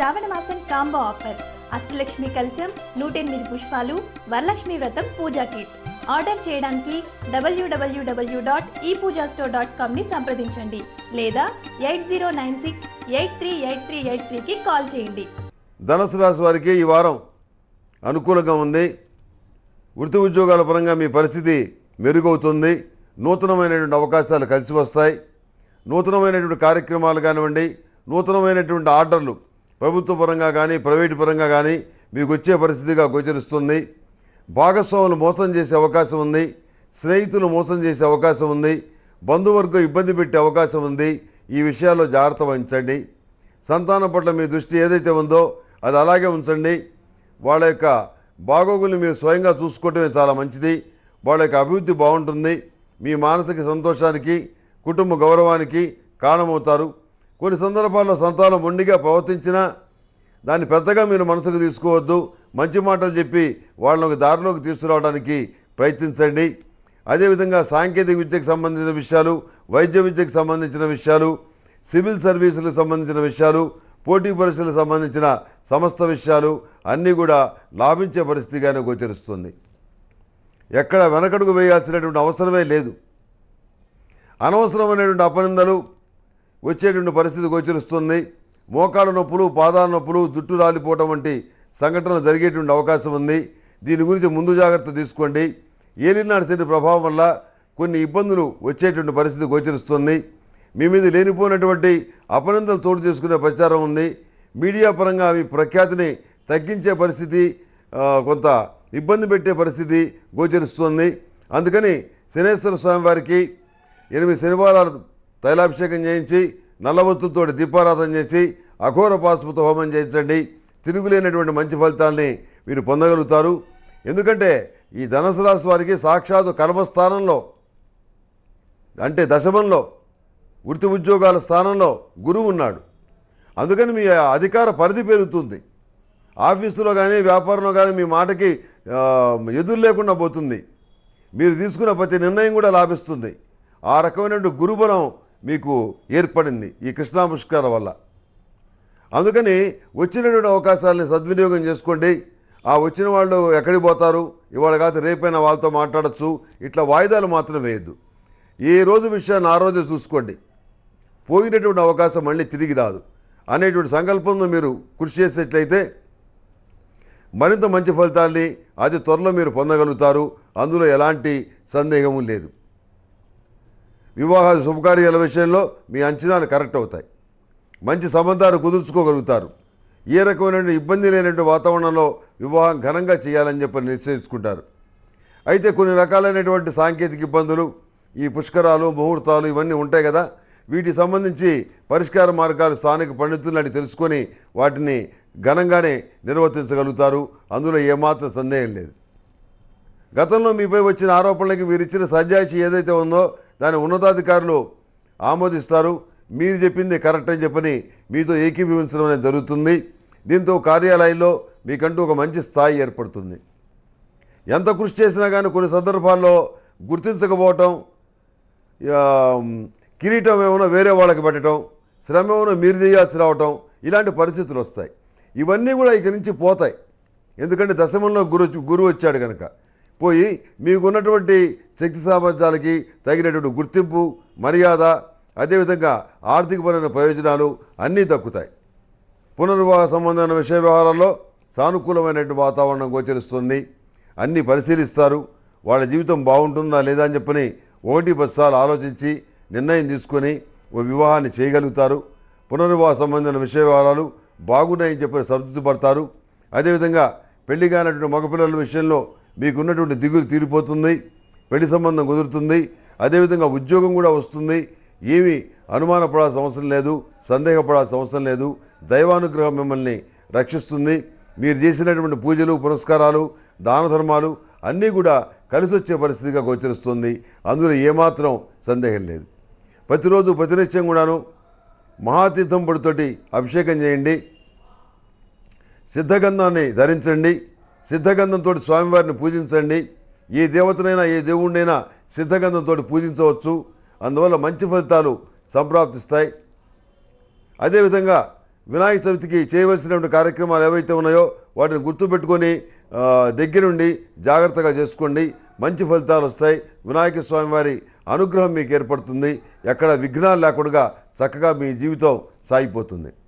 శ్రావణ మాసం combo offer Ashtalakshmi కలశం నూట ఎనిమిది పుష్పాలు వరలక్ష్మి వ్రతం పూజా కిట్ ఆర్డర్ చేయడానికి డబ్ల్యూడబ్ల్యూడబ్ల్యూ డాట్ ఈ పూజా స్టోర్ డాట్ కామ్ని సంప్రదించండి లేదా eight zero nine six eight three eight three eight త్రీకి కాల్ చేయండి ధనసు రాశి వారికి ఈ వారం అనుకూలంగా ఉంది వృత్తి ఉద్యోగాల పరంగా మీ పరిస్థితి మెరుగవుతుంది నూతనమైనటువంటి అవకాశాలు కలిసి వస్తాయి నూతనమైనటువంటి కార్యక్రమాలు కానివ్వండి నూతనమైనటువంటి ఆర్డర్లు ప్రభుత్వ పరంగా కానీ ప్రైవేటు పరంగా కానీ మీకు వచ్చే పరిస్థితిగా గోచరిస్తుంది భాగస్వాములు మోసం చేసే అవకాశం ఉంది స్నేహితులు మోసం చేసే అవకాశం ఉంది బంధువర్గం ఇబ్బంది పెట్టే అవకాశం ఉంది ఈ విషయాల్లో జాగ్రత్త వహించండి సంతానం పట్ల మీ దృష్టి ఏదైతే ఉందో అది అలాగే ఉంచండి వాళ్ళ యొక్క బాగోగులు మీరు స్వయంగా చూసుకోవటమే చాలా మంచిది వాళ్ళ యొక్క అభివృద్ధి బాగుంటుంది మీ మానసిక సంతోషానికి కుటుంబ గౌరవానికి కారణమవుతారు కొన్ని సందర్భాల్లో సంతానం మొండిగా ప్రవర్తించినా దాన్ని పెద్దగా మీరు మనసుకు తీసుకోవద్దు మంచి మాటలు చెప్పి వాళ్ళని దారిలోకి తీసుకురావడానికి ప్రయత్నించండి అదేవిధంగా సాంకేతిక విద్యకు సంబంధించిన విషయాలు వైద్య విద్యకు సంబంధించిన విషయాలు సివిల్ సర్వీసులకు సంబంధించిన విషయాలు పోటీ పరీక్షలకు సంబంధించిన సమస్త విషయాలు అన్నీ కూడా లాభించే పరిస్థితిగానే గోచరిస్తుంది ఎక్కడ వెనకడుగు వేయాల్సినటువంటి అవసరమే లేదు అనవసరమైనటువంటి అపనిందలు వచ్చేటువంటి పరిస్థితి గోచరిస్తుంది మోకాళ్ళ నొప్పులు పాదాల నొప్పులు జుట్టు రాలిపోవటం వంటి సంఘటనలు జరిగేటువంటి అవకాశం ఉంది దీని గురించి ముందు జాగ్రత్త తీసుకోండి ఏలినాడు శని ప్రభావం వల్ల కొన్ని ఇబ్బందులు వచ్చేటువంటి పరిస్థితి గోచరిస్తుంది మీ మీద లేనిపోయినటువంటి అపనందలు చోటు చేసుకునే ప్రచారం ఉంది మీడియా పరంగా మీ ప్రఖ్యాతిని తగ్గించే పరిస్థితి కొంత ఇబ్బంది పెట్టే పరిస్థితి గోచరిస్తుంది అందుకని శనేశ్వర స్వామి వారికి ఎనిమిది శనివారాలు తైలాభిషేకం చేయించి నల్లవత్తుతో దీపారాధన చేసి అఘోర పాసుపుతో హోమం చేయించండి తిరుగులేనటువంటి మంచి ఫలితాల్ని మీరు పొందగలుగుతారు ఎందుకంటే ఈ ధనసు రాశి వారికి సాక్షాత్తు కర్మస్థానంలో అంటే దశమంలో వృత్తి ఉద్యోగాల స్థానంలో గురువు ఉన్నాడు అందుకని మీ అధికార పరిధి పెరుగుతుంది ఆఫీసులో కానీ వ్యాపారంలో కానీ మీ మాటకి ఎదురు లేకుండా పోతుంది మీరు తీసుకున్న ప్రతి నిర్ణయం కూడా లాభిస్తుంది ఆ రకమైనటువంటి గురుబలం మీకు ఏర్పడింది ఈ కృష్ణా పుష్కరం వల్ల అందుకని వచ్చినటువంటి అవకాశాలని సద్వినియోగం చేసుకోండి ఆ వచ్చిన వాళ్ళు ఎక్కడికి పోతారు ఇవాళ కాదు రేపైనా వాళ్ళతో మాట్లాడచ్చు ఇట్లా వాయిదాలు మాత్రం వేయద్దు ఏ రోజు విషయాన్ని ఆ రోజే చూసుకోండి పోయినటువంటి అవకాశం మళ్ళీ తిరిగి రాదు అనేటువంటి సంకల్పంతో మీరు కృషి చేసేట్లయితే మరింత మంచి ఫలితాల్ని అతి త్వరలో మీరు పొందగలుగుతారు అందులో ఎలాంటి సందేహము లేదు వివాహ శుభకార్యాల విషయంలో మీ అంచనాలు కరెక్ట్ అవుతాయి మంచి సంబంధాలు కుదుర్చుకోగలుగుతారు ఏ రకమైన ఇబ్బంది లేనటువంటి వాతావరణంలో వివాహం ఘనంగా చేయాలని చెప్పి నిశ్చయించుకుంటారు అయితే కొన్ని రకాలైనటువంటి సాంకేతిక ఇబ్బందులు ఈ పుష్కరాలు ముహూర్తాలు ఇవన్నీ ఉంటాయి కదా వీటికి సంబంధించి పరిష్కార మార్గాలు స్థానిక పండితులని తెలుసుకొని వాటిని ఘనంగానే నిర్వర్తించగలుగుతారు అందులో ఏమాత్రం సందేహం లేదు గతంలో మీపై వచ్చిన ఆరోపణలకి మీరు ఇచ్చిన సజాయిషి ఏదైతే ఉందో దాని ఉన్నతాధికారులు ఆమోదిస్తారు మీరు చెప్పింది కరెక్ట్ అని చెప్పని మీతో ఏకీభవించడం అనేది జరుగుతుంది దీంతో కార్యాలయంలో మీకంటూ ఒక మంచి స్థాయి ఏర్పడుతుంది ఎంత కృషి చేసినా కానీ కొన్ని సందర్భాల్లో గుర్తించకపోవటం కిరీటం ఏమైనా వేరే వాళ్ళకి పెట్టడం శ్రమ ఏమైనా మీరు చేయాల్సి రావటం ఇలాంటి పరిస్థితులు వస్తాయి ఇవన్నీ కూడా ఇక నుంచి పోతాయి ఎందుకంటే దశమంలో గురు గురువు వచ్చాడు కనుక పోయి మీకున్నటువంటి శక్తి సామర్థ్యాలకి తగినటువంటి గుర్తింపు మర్యాద అదేవిధంగా ఆర్థికపరమైన ప్రయోజనాలు అన్నీ దక్కుతాయి పునర్వాహ సంబంధమైన విషయ వ్యవహారాల్లో సానుకూలమైనటువంటి వాతావరణం గోచరిస్తుంది అన్నీ పరిశీలిస్తారు వాళ్ళ జీవితం బాగుంటుందా లేదా అని చెప్పని ఒకటి పదిసార్లు ఆలోచించి నిర్ణయం తీసుకొని ఓ వివాహాన్ని చేయగలుగుతారు పునర్వాహ సంబంధమైన విషయ వ్యవహారాలు బాగున్నాయని చెప్పి పడతారు అదేవిధంగా పెళ్లి కానటువంటి మగపిల్లల విషయంలో మీకున్నటువంటి దిగులు తీరిపోతుంది పెళ్లి సంబంధం కుదురుతుంది అదేవిధంగా ఉద్యోగం కూడా వస్తుంది ఏమి అనుమానపడాల్సిన అవసరం లేదు సందేహపడాల్సిన అవసరం లేదు దైవానుగ్రహం మిమ్మల్ని రక్షిస్తుంది మీరు చేసినటువంటి పూజలు పురస్కారాలు దాన ధర్మాలు అన్నీ కూడా కలిసి వచ్చే పరిస్థితిగా గోచరిస్తుంది అందులో ఏమాత్రం సందేహం లేదు ప్రతిరోజు ప్రతినిత్యం కూడాను మహాతీర్థం పొడితోటి అభిషేకం చేయండి సిద్ధగంధాన్ని ధరించండి సిద్ధగంధంతో స్వామివారిని పూజించండి ఏ దేవతనైనా ఏ దేవుడినైనా సిద్ధగంధంతో పూజించవచ్చు అందువల్ల మంచి ఫలితాలు సంప్రాప్తిస్తాయి అదేవిధంగా వినాయక చవితికి చేయవలసినటువంటి కార్యక్రమాలు ఏవైతే ఉన్నాయో వాటిని గుర్తుపెట్టుకొని దగ్గరుండి జాగ్రత్తగా చేసుకోండి మంచి ఫలితాలు వస్తాయి వినాయక స్వామి వారి అనుగ్రహం మీకు ఏర్పడుతుంది ఎక్కడ విఘ్నాలు లేకుండా చక్కగా మీ జీవితం సాగిపోతుంది